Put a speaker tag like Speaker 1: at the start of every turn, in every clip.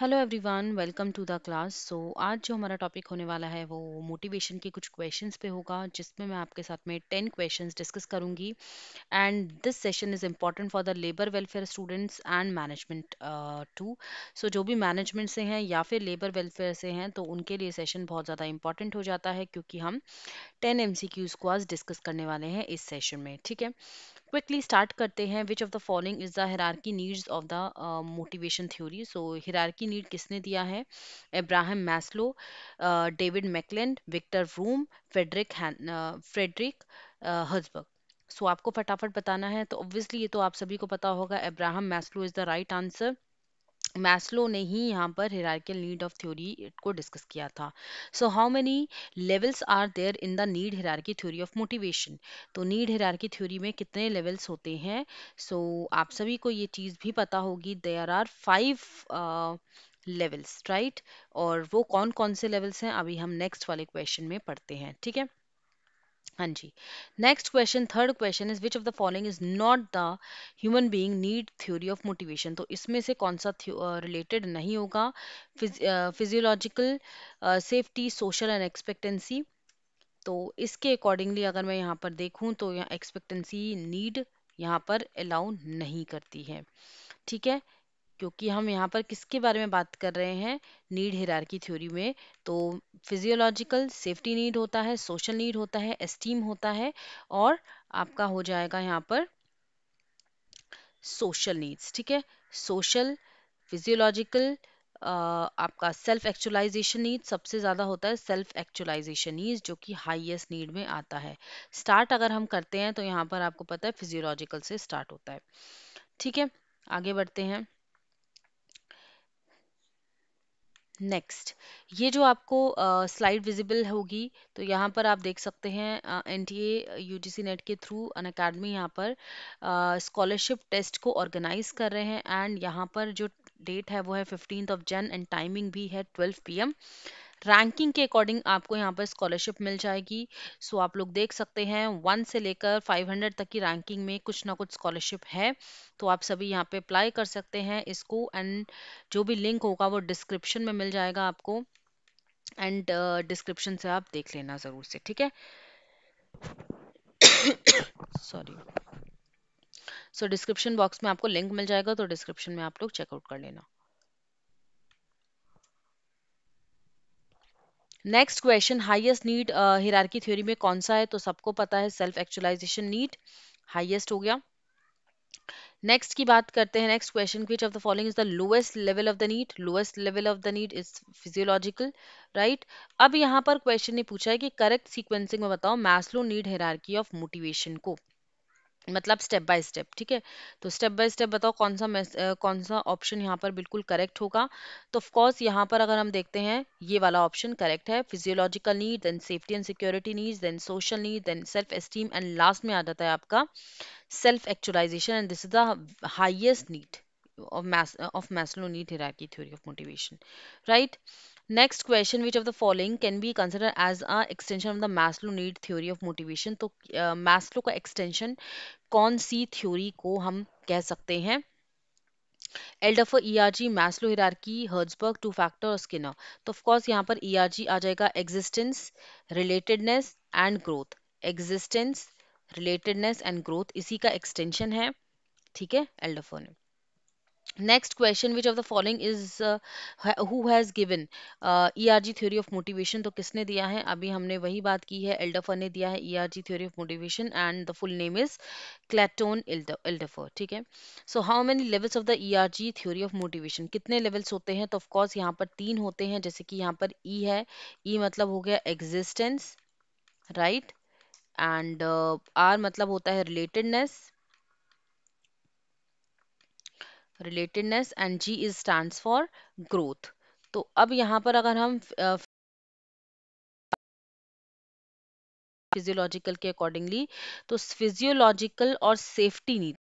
Speaker 1: hello everyone welcome to the class so आज जो हमारा टॉपिक होने वाला है वो मोटिवेशन के कुछ क्वेश्चंस पे होगा जिसमें मैं आपके साथ में टेन क्वेश्चंस डिस्कस करूंगी and this session is important for the labour welfare students and management too so जो भी मैनेजमेंट से हैं या फिर लेबर वेलफेयर से हैं तो उनके लिए सेशन बहुत ज़्यादा इंपॉर्टेंट हो जाता है क्योंकि हम टेन एम को आज डिस्कस करने वाले हैं इस सेशन में ठीक है क्विकली स्टार्ट करते हैं which of the following is the hierarchy needs of the motivation theory so hierarchy need किसने दिया है Abraham Maslow David McClelland Victor Vroom Frederick Frederick Herzberg so आपको फटाफट बताना है तो ऑब्वियसली ये तो आप सभी को पता होगा Abraham Maslow is the right answer Maslow ने ही यहाँ पर हिरार्कियल नीड ऑफ थ्योरी को डिस्कस किया था so how many levels are there in the need hierarchy theory of motivation तो नीड की थ्योरी में कितने लेवल्स होते हैं सो so, आप सभी को ये चीज़ भी पता होगी there are five levels right और वो कौन कौन से लेवल्स हैं अभी हम नेक्स्ट वाले क्वेश्चन में पढ़ते हैं ठीक है हाँ जी next question third question is which of the following is not the human being need theory of motivation तो इसमें से कौन सा रिलेटेड नहीं होगा physiological safety social and expectancy तो इसके अकॉर्डिंगली अगर मैं यहाँ पर देखूँ तो यहाँ एक्सपेक्टेंसी नीड यहाँ पर अलाउ नहीं करती है ठीक है क्योंकि हम यहाँ पर किसके बारे में बात कर रहे हैं नीड हिरार की थ्योरी में तो फिजियोलॉजिकल सेफ्टी नीड होता है सोशल नीड होता है एस्टीम होता है और आपका हो जाएगा यहाँ पर सोशल नीड्स ठीक है सोशल फिजियोलॉजिकल आपका सेल्फ एक्चुअलाइजेशन नीड सबसे ज़्यादा होता है सेल्फ एक्चुअलाइजेशन नीड जो कि हाईएस्ट नीड में आता है स्टार्ट अगर हम करते हैं तो यहाँ पर आपको पता है फिजियोलॉजिकल से स्टार्ट होता है ठीक है आगे बढ़ते हैं नेक्स्ट ये जो आपको स्लाइड विजिबल होगी तो यहाँ पर आप देख सकते हैं एन टी ए नेट के थ्रू अन अकेडमी यहाँ पर स्कॉलरशिप टेस्ट को ऑर्गेनाइज कर रहे हैं एंड यहाँ पर जो डेट है वो है fifteen of Jan and timing भी है ट्वेल्व पी एम रैंकिंग के अकॉर्डिंग आपको यहाँ पर स्कॉलरशिप मिल जाएगी सो आप लोग देख सकते हैं वन से लेकर फाइव हंड्रेड तक की रैंकिंग में कुछ ना कुछ स्कॉलरशिप है तो आप सभी यहाँ पे अप्लाई कर सकते हैं इसको एंड जो भी लिंक होगा वो डिस्क्रिप्शन में मिल जाएगा आपको एंड डिस्क्रिप्शन uh, से आप देख लेना ज़रूर से ठीक है सॉरी सो डिस्क्रिप्शन बॉक्स में आपको लिंक मिल जाएगा तो डिस्क्रिप्शन में आप लोग चेकआउट कर लेना next question highest need hierarchy theory में कौन सा है तो सबको पता है सेल्फ एक्चुअलाइजेशन नीड हाईएस्ट हो गया नेक्स्ट की बात करते हैं next question which of the following is the lowest level of the need lowest level of the need is physiological right अब यहाँ पर क्वेश्चन ने पूछा है कि करेक्ट सीक्वेंसिंग में बताओ Maslow need hierarchy of motivation को मतलब स्टेप बाय स्टेप ठीक है तो स्टेप बाय स्टेप बताओ कौन सा मैस, कौन सा ऑप्शन यहाँ पर बिल्कुल करेक्ट होगा तो ऑफकोर्स यहाँ पर अगर हम देखते हैं ये वाला ऑप्शन करेक्ट है physiological need then safety and security needs then social need then self esteem and last में आ जाता है आपका self actualisation and this is the highest need of Mas need hierarchy need hierarchy theory of next question which of the following can be consider as a extension of the Maslow need theory of motivation तो Maslow का extension कौन सी theory को हम कह सकते हैं Alderfer जी Maslow hierarchy Herzberg two factor और स्किनर तो ऑफकोर्स यहाँ पर ई आर जी आ जाएगा existence relatedness and growth existence relatedness and growth इसी का एक्सटेंशन है ठीक है एल्डफो ने next question which of the following is uh, who has given ERG theory of motivation तो किसने दिया है अभी हमने वही बात की है एल्डफर ने दिया है E R G theory of motivation and the full name is Clayton Alderfer ठीक है so how many levels of the E R G theory of motivation कितने लेवल्स होते हैं तो ऑफकोर्स यहाँ पर तीन होते हैं जैसे कि यहाँ पर ई e है ई e मतलब हो गया एग्जिस्टेंस राइट एंड आर मतलब होता है relatedness relatedness and G is stand for growth तो अब यहाँ पर अगर हम फिजियोलॉजिकल के अकॉर्डिंगली तो फिजियोलॉजिकल और सेफ्टी नीति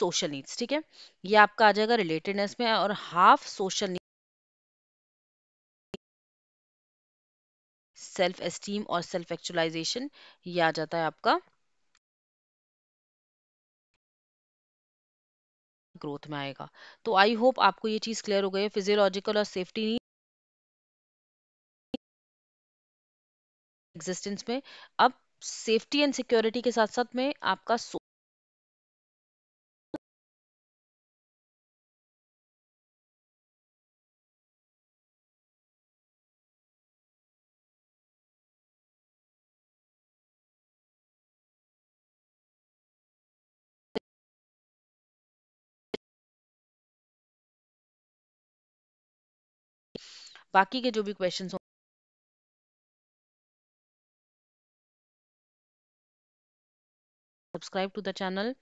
Speaker 1: सोशल नीड्स ठीक है ये आपका आ जाएगा रिलेटेडनेस में और हाफ सोशल सेल्फ एस्टीम और सेल्फ एक्चुअलाइजेशन ये आ जाता है आपका ग्रोथ में आएगा तो आई होप आपको ये चीज़ क्लियर हो गई है फिजियोलॉजिकल और सेफ्टी नहीं एग्जिस्टेंस में अब सेफ्टी एंड सिक्योरिटी के साथ साथ में आपका बाकी के जो भी क्वेश्चन हों सब्सक्राइब टू द चैनल